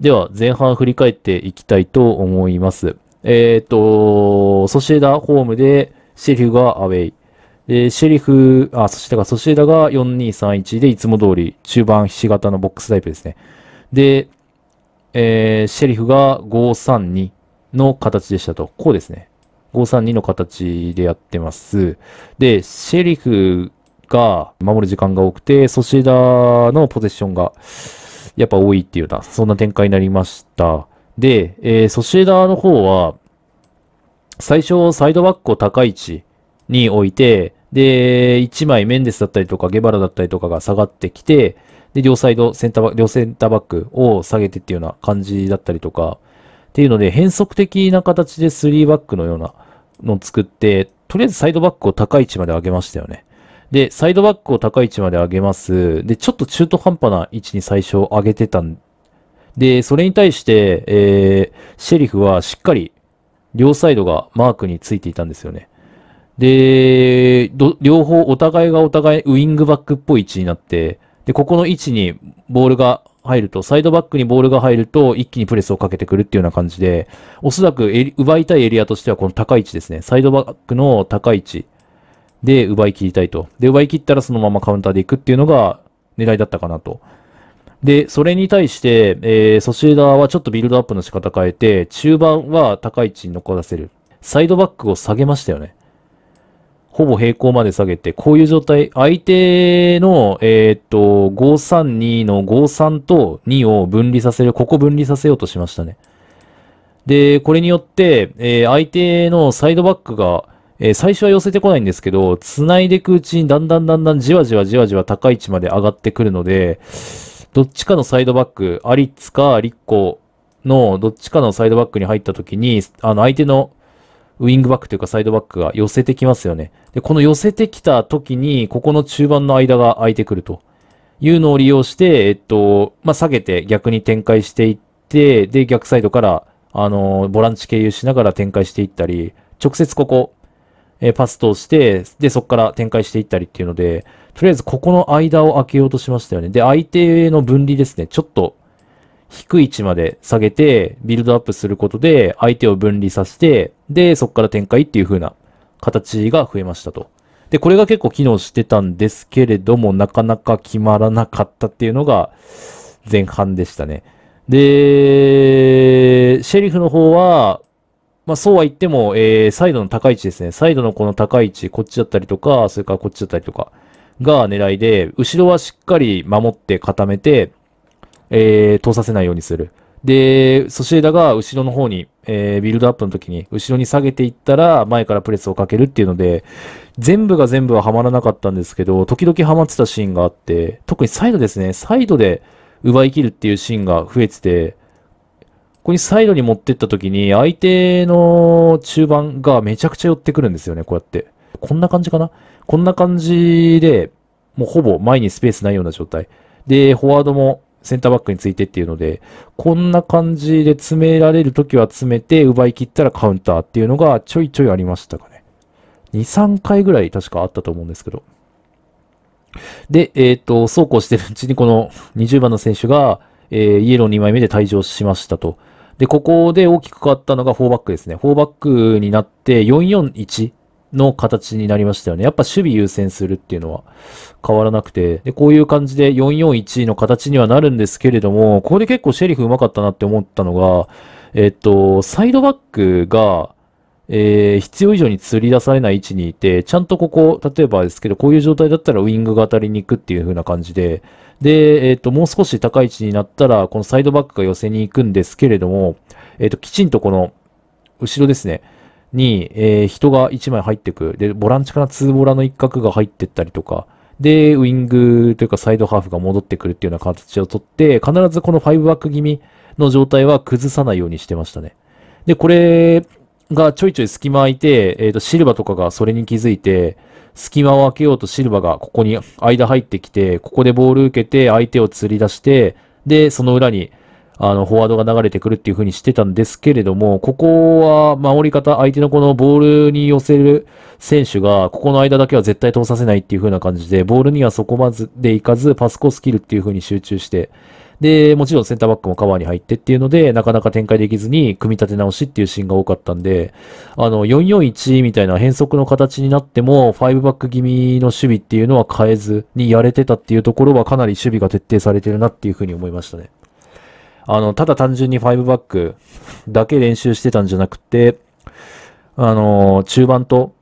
では、前半振り返っていきたいと思います。えっ、ー、と、ソシエダホームで、シェリフがアウェイ。で、シェリフ、あ、ソシエダが、ソシエダが4231で、いつも通り、中盤ひし形のボックスタイプですね。で、えー、シェリフが532の形でしたと。こうですね。532の形でやってます。で、シェリフが守る時間が多くて、ソシエダのポゼッションが、やっぱ多いっていうような、そんな展開になりました。で、えー、ソシエダの方は、最初、サイドバックを高い位置に置いて、で、1枚メンデスだったりとか、ゲバラだったりとかが下がってきて、で、両サイド、センターバック、両センターバックを下げてっていうような感じだったりとか、っていうので、変則的な形で3バックのようなのを作って、とりあえずサイドバックを高い位置まで上げましたよね。で、サイドバックを高い位置まで上げます。で、ちょっと中途半端な位置に最初上げてたんで、それに対して、えー、シェリフはしっかり両サイドがマークについていたんですよね。で、両方お互いがお互いウィングバックっぽい位置になって、で、ここの位置にボールが入ると、サイドバックにボールが入ると、一気にプレスをかけてくるっていうような感じで、おそらく奪いたいエリアとしてはこの高い位置ですね。サイドバックの高い位置。で、奪い切りたいと。で、奪い切ったらそのままカウンターでいくっていうのが狙いだったかなと。で、それに対して、えー、ソシエダはちょっとビルドアップの仕方変えて、中盤は高い位置に残らせる。サイドバックを下げましたよね。ほぼ平行まで下げて、こういう状態、相手の、えー、っと、532の53と2を分離させる、ここ分離させようとしましたね。で、これによって、えー、相手のサイドバックが、えー、最初は寄せてこないんですけど、繋いでいくうちにだんだんだんだんじわじわじわじわ高い位置まで上がってくるので、どっちかのサイドバック、アリッツかリッコのどっちかのサイドバックに入った時に、あの相手のウィングバックというかサイドバックが寄せてきますよね。で、この寄せてきた時に、ここの中盤の間が空いてくるというのを利用して、えっと、まあ、下げて逆に展開していって、で、逆サイドから、あの、ボランチ経由しながら展開していったり、直接ここ、えパス通して、で、そこから展開していったりっていうので、とりあえずここの間を開けようとしましたよね。で、相手の分離ですね。ちょっと低い位置まで下げて、ビルドアップすることで、相手を分離させて、で、そこから展開っていう風な形が増えましたと。で、これが結構機能してたんですけれども、なかなか決まらなかったっていうのが前半でしたね。で、シェリフの方は、まあ、そうは言っても、えー、サイドの高い位置ですね。サイドのこの高い位置、こっちだったりとか、それからこっちだったりとか、が狙いで、後ろはしっかり守って固めて、えー、通させないようにする。で、ソシエダが後ろの方に、えー、ビルドアップの時に、後ろに下げていったら、前からプレスをかけるっていうので、全部が全部はハマらなかったんですけど、時々ハマってたシーンがあって、特にサイドですね、サイドで奪い切るっていうシーンが増えてて、ここにサイドに持ってった時に、相手の中盤がめちゃくちゃ寄ってくるんですよね、こうやって。こんな感じかなこんな感じで、もうほぼ前にスペースないような状態。で、フォワードもセンターバックについてっていうので、こんな感じで詰められる時は詰めて、奪い切ったらカウンターっていうのがちょいちょいありましたかね。2、3回ぐらい確かあったと思うんですけど。で、えっ、ー、と、そうこうしてるうちにこの20番の選手が、えー、イエロー2枚目で退場しましたと。で、ここで大きく変わったのが4バックですね。4バックになって441の形になりましたよね。やっぱ守備優先するっていうのは変わらなくて。で、こういう感じで441の形にはなるんですけれども、ここで結構シェリフうまかったなって思ったのが、えっと、サイドバックが、えー、必要以上に釣り出されない位置にいて、ちゃんとここ、例えばですけど、こういう状態だったらウィングが当たりに行くっていう風な感じで、で、えっ、ー、と、もう少し高い位置になったら、このサイドバックが寄せに行くんですけれども、えっ、ー、と、きちんとこの、後ろですね、に、えー、人が1枚入ってく。で、ボランチからーボラの一角が入ってったりとか、で、ウィングというかサイドハーフが戻ってくるっていうような形をとって、必ずこの5バック気味の状態は崩さないようにしてましたね。で、これがちょいちょい隙間空いて、えっ、ー、と、シルバとかがそれに気づいて、隙間を開けようとシルバがここに間入ってきて、ここでボール受けて相手を釣り出して、で、その裏に、あの、フォワードが流れてくるっていう風にしてたんですけれども、ここは守り方、相手のこのボールに寄せる選手が、ここの間だけは絶対通させないっていう風な感じで、ボールにはそこまでいかず、パスコスキルっていう風に集中して、で、もちろんセンターバックもカバーに入ってっていうので、なかなか展開できずに組み立て直しっていうシーンが多かったんで、あの、441みたいな変則の形になっても、5バック気味の守備っていうのは変えずにやれてたっていうところはかなり守備が徹底されてるなっていうふうに思いましたね。あの、ただ単純に5バックだけ練習してたんじゃなくて、あの、中盤と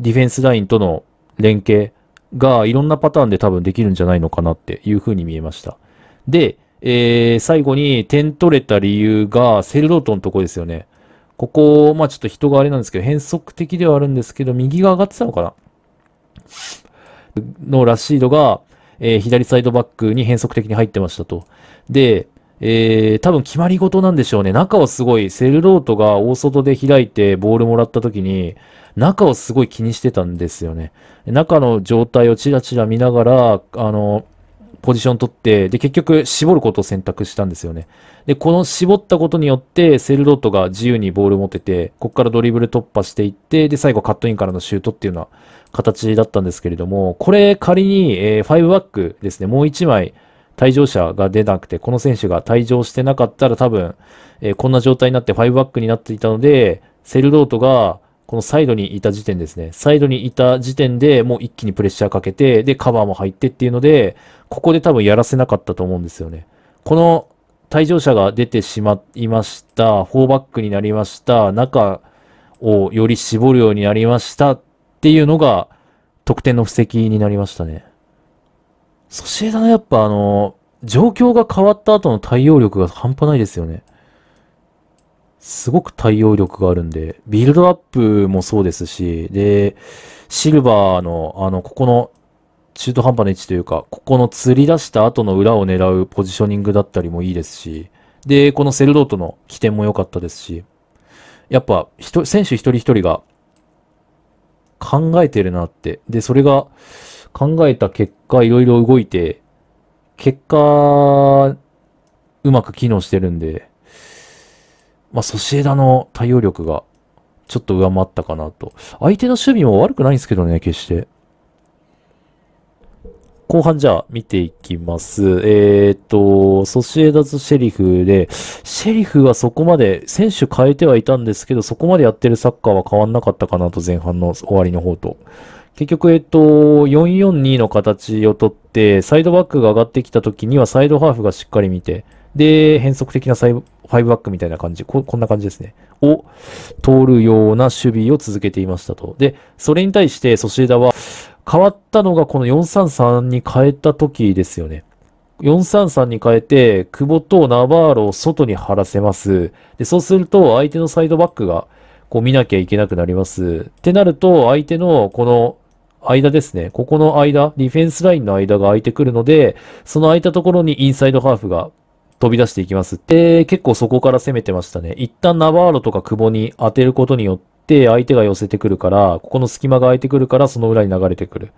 ディフェンスラインとの連携がいろんなパターンで多分できるんじゃないのかなっていうふうに見えました。で、えー、最後に点取れた理由がセルロートのとこですよね。ここ、まあちょっと人があれなんですけど、変則的ではあるんですけど、右が上がってたのかなのラシードが、えー、左サイドバックに変則的に入ってましたと。で、えー、多分決まり事なんでしょうね。中をすごい、セルロートが大外で開いてボールもらった時に、中をすごい気にしてたんですよね。中の状態をチラチラ見ながら、あの、ポジション取って、で、結局、絞ることを選択したんですよね。で、この絞ったことによって、セルロートが自由にボールを持てて、こっからドリブル突破していって、で、最後カットインからのシュートっていうような形だったんですけれども、これ仮に、えー、5バックですね、もう1枚、退場者が出なくて、この選手が退場してなかったら多分、えー、こんな状態になって5バックになっていたので、セルロートが、このサイドにいた時点ですね。サイドにいた時点でもう一気にプレッシャーかけて、で、カバーも入ってっていうので、ここで多分やらせなかったと思うんですよね。この退場者が出てしまいました。4バックになりました。中をより絞るようになりましたっていうのが、得点の布石になりましたね。ソシエダのやっぱあの、状況が変わった後の対応力が半端ないですよね。すごく対応力があるんで、ビルドアップもそうですし、で、シルバーの、あの、ここの中途半端な位置というか、ここの釣り出した後の裏を狙うポジショニングだったりもいいですし、で、このセルロートの起点も良かったですし、やっぱ、人、選手一人一人が考えてるなって。で、それが考えた結果、いろいろ動いて、結果、うまく機能してるんで、まあ、ソシエダの対応力がちょっと上回ったかなと。相手の守備も悪くないんですけどね、決して。後半じゃあ見ていきます。えっ、ー、と、ソシエダとシェリフで、シェリフはそこまで、選手変えてはいたんですけど、そこまでやってるサッカーは変わんなかったかなと前半の終わりの方と。結局、えっ、と、442の形をとって、サイドバックが上がってきた時にはサイドハーフがしっかり見て、で、変則的なファイブバックみたいな感じこ、こんな感じですね。を通るような守備を続けていましたと。で、それに対してソシエダは変わったのがこの433に変えた時ですよね。433に変えて、久保とナバーロを外に張らせます。で、そうすると相手のサイドバックがこう見なきゃいけなくなります。ってなると、相手のこの間ですね。ここの間、ディフェンスラインの間が空いてくるので、その空いたところにインサイドハーフが飛び出していきます。で、結構そこから攻めてましたね。一旦ナバーロとか久保に当てることによって、相手が寄せてくるから、ここの隙間が空いてくるから、その裏に流れてくる。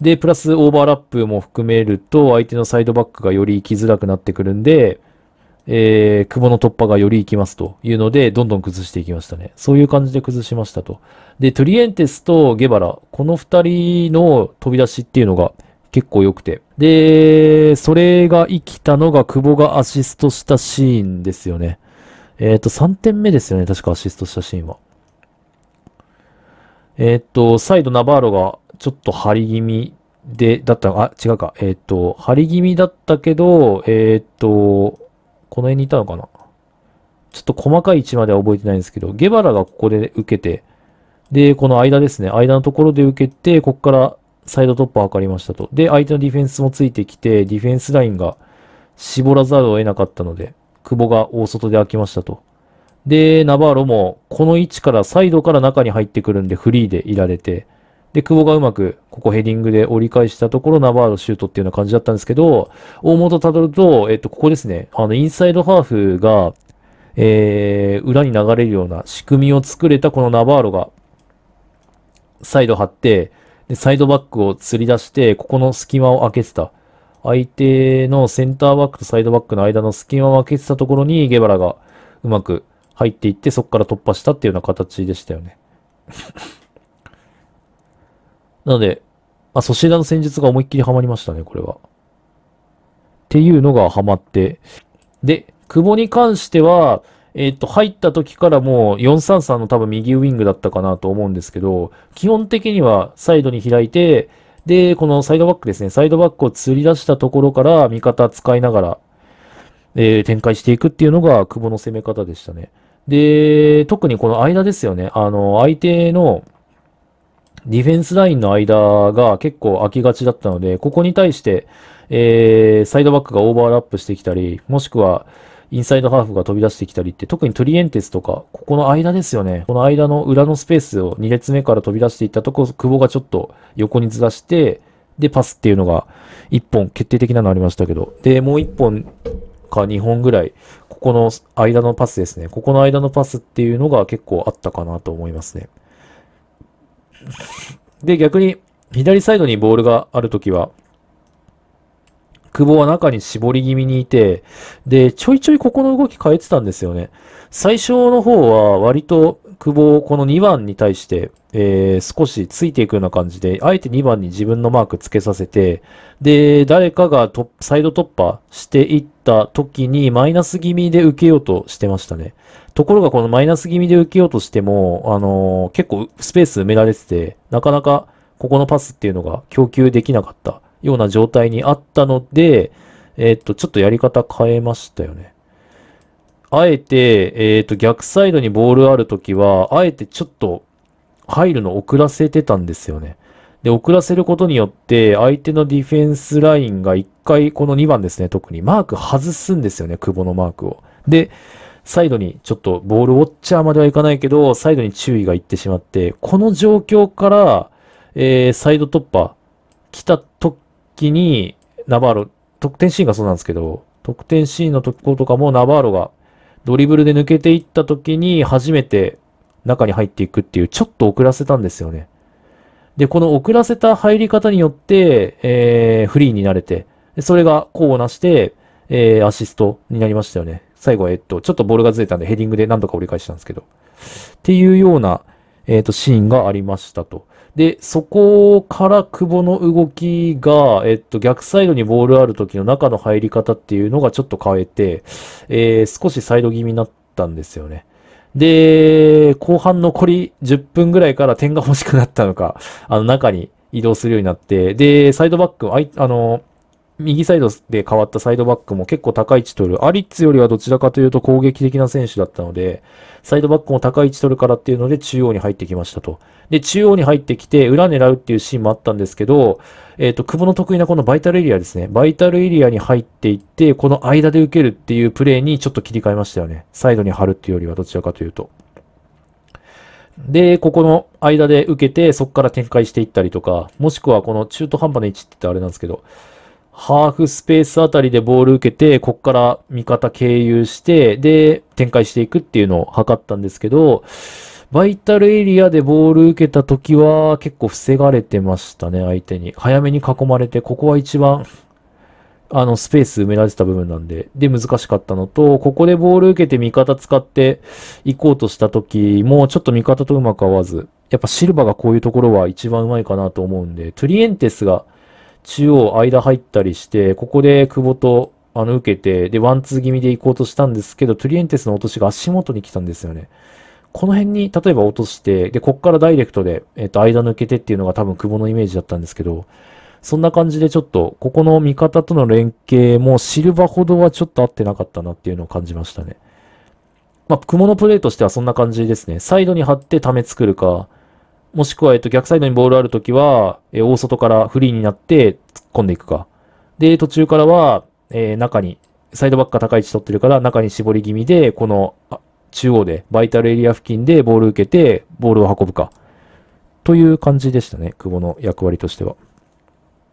で、プラスオーバーラップも含めると、相手のサイドバックがより行きづらくなってくるんで、えー、久保の突破がより行きますというので、どんどん崩していきましたね。そういう感じで崩しましたと。で、トリエンテスとゲバラ、この二人の飛び出しっていうのが、結構良くて。で、それが生きたのが久保がアシストしたシーンですよね。えっ、ー、と、3点目ですよね。確かアシストしたシーンは。えっ、ー、と、イドナバーロがちょっと張り気味で、だった、あ、違うか。えっ、ー、と、張り気味だったけど、えっ、と、この辺にいたのかな。ちょっと細かい位置までは覚えてないんですけど、ゲバラがここで受けて、で、この間ですね。間のところで受けて、ここからサイド突破を図りましたと。で、相手のディフェンスもついてきて、ディフェンスラインが絞らざるを得なかったので、久保が大外で開きましたと。で、ナバーロも、この位置から、サイドから中に入ってくるんで、フリーでいられて、で、久保がうまく、ここヘディングで折り返したところ、ナバーロシュートっていうような感じだったんですけど、大元辿ると、えっと、ここですね、あの、インサイドハーフが、えー、裏に流れるような仕組みを作れたこのナバーロが、サイド張って、で、サイドバックを釣り出して、ここの隙間を開けてた。相手のセンターバックとサイドバックの間の隙間を開けてたところに、ゲバラがうまく入っていって、そこから突破したっていうような形でしたよね。なので、まあ、ソシエダの戦術が思いっきりハマりましたね、これは。っていうのがハマって。で、久保に関しては、えっ、ー、と、入った時からもう433の多分右ウィングだったかなと思うんですけど、基本的にはサイドに開いて、で、このサイドバックですね、サイドバックを釣り出したところから味方使いながら、えー、展開していくっていうのが久保の攻め方でしたね。で、特にこの間ですよね、あの、相手のディフェンスラインの間が結構空きがちだったので、ここに対して、えー、サイドバックがオーバーラップしてきたり、もしくは、インサイドハーフが飛び出してきたりって、特にトリエンテスとか、ここの間ですよね。この間の裏のスペースを2列目から飛び出していったとこ、久保がちょっと横にずらして、で、パスっていうのが、1本、決定的なのありましたけど、で、もう1本か2本ぐらい、ここの間のパスですね。ここの間のパスっていうのが結構あったかなと思いますね。で、逆に、左サイドにボールがあるときは、久保は中に絞り気味にいて、で、ちょいちょいここの動き変えてたんですよね。最初の方は割と久保、をこの2番に対して、えー、少しついていくような感じで、あえて2番に自分のマークつけさせて、で、誰かがサイド突破していった時にマイナス気味で受けようとしてましたね。ところがこのマイナス気味で受けようとしても、あのー、結構スペース埋められてて、なかなかここのパスっていうのが供給できなかった。ような状態にあったので、えっと、ちょっとやり方変えましたよね。あえて、えっ、ー、と、逆サイドにボールあるときは、あえてちょっと入るの遅らせてたんですよね。で、遅らせることによって、相手のディフェンスラインが一回、この2番ですね、特に、マーク外すんですよね、久保のマークを。で、サイドにちょっとボールウォッチャーまではいかないけど、サイドに注意がいってしまって、この状況から、えー、サイド突破、来たと気にナバーロ、得点シーンがそうなんですけど、得点シーンのとことかもナバーロがドリブルで抜けていった時に初めて中に入っていくっていう、ちょっと遅らせたんですよね。で、この遅らせた入り方によって、えー、フリーになれて、それが功をなして、えー、アシストになりましたよね。最後は、えっと、ちょっとボールがずれたんでヘディングで何度か折り返したんですけど。っていうような、えっ、ー、と、シーンがありましたと。で、そこから久保の動きが、えっと、逆サイドにボールある時の中の入り方っていうのがちょっと変えて、えー、少しサイド気味になったんですよね。で、後半残り10分ぐらいから点が欲しくなったのか、あの中に移動するようになって、で、サイドバック、あい、あの、右サイドで変わったサイドバックも結構高い位置取る。アリッツよりはどちらかというと攻撃的な選手だったので、サイドバックも高い位置取るからっていうので中央に入ってきましたと。で、中央に入ってきて裏狙うっていうシーンもあったんですけど、えっ、ー、と、久保の得意なこのバイタルエリアですね。バイタルエリアに入っていって、この間で受けるっていうプレーにちょっと切り替えましたよね。サイドに張るっていうよりはどちらかというと。で、ここの間で受けて、そこから展開していったりとか、もしくはこの中途半端な位置って言っあれなんですけど、ハーフスペースあたりでボール受けて、こっから味方経由して、で、展開していくっていうのを測ったんですけど、バイタルエリアでボール受けた時は結構防がれてましたね、相手に。早めに囲まれて、ここは一番、あの、スペース埋められてた部分なんで、で、難しかったのと、ここでボール受けて味方使って行こうとした時も、ちょっと味方とうまく合わず、やっぱシルバーがこういうところは一番うまいかなと思うんで、トリエンテスが中央間入ったりして、ここで久保とあの受けて、で、ワンツー気味で行こうとしたんですけど、トゥリエンテスの落としが足元に来たんですよね。この辺に例えば落として、で、こっからダイレクトで、えっ、ー、と、間抜けてっていうのが多分久保のイメージだったんですけど、そんな感じでちょっと、ここの味方との連携もシルバーほどはちょっと合ってなかったなっていうのを感じましたね。まあ、雲のプレイとしてはそんな感じですね。サイドに張って溜め作るか、もしくは、えっと、逆サイドにボールあるときは、え大外からフリーになって突っ込んでいくか。で、途中からは、え中に、サイドバックが高い位置取ってるから、中に絞り気味で、この、中央で、バイタルエリア付近でボール受けて、ボールを運ぶか。という感じでしたね、久保の役割としては。